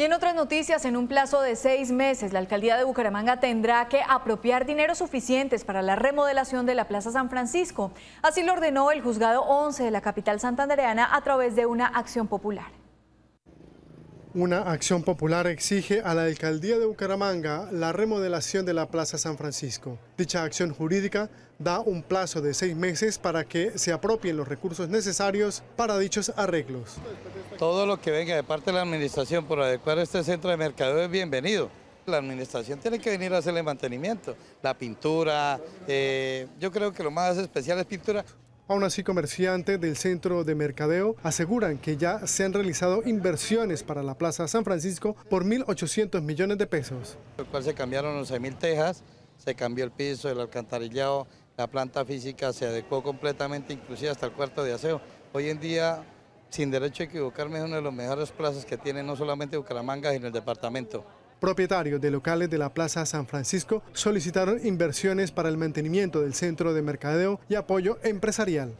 Y en otras noticias, en un plazo de seis meses, la alcaldía de Bucaramanga tendrá que apropiar dinero suficientes para la remodelación de la Plaza San Francisco. Así lo ordenó el juzgado 11 de la capital santandereana a través de una acción popular. Una acción popular exige a la alcaldía de Bucaramanga la remodelación de la Plaza San Francisco. Dicha acción jurídica da un plazo de seis meses para que se apropien los recursos necesarios para dichos arreglos. Todo lo que venga de parte de la administración por adecuar este centro de mercado es bienvenido. La administración tiene que venir a hacerle mantenimiento, la pintura, eh, yo creo que lo más especial es pintura. Aún así, comerciantes del centro de mercadeo aseguran que ya se han realizado inversiones para la Plaza San Francisco por 1.800 millones de pesos. El cual se cambiaron 11.000 tejas, se cambió el piso, el alcantarillado, la planta física se adecuó completamente, inclusive hasta el cuarto de aseo. Hoy en día, sin derecho a equivocarme, es una de las mejores plazas que tiene no solamente Bucaramanga, sino el departamento propietarios de locales de la Plaza San Francisco, solicitaron inversiones para el mantenimiento del centro de mercadeo y apoyo empresarial.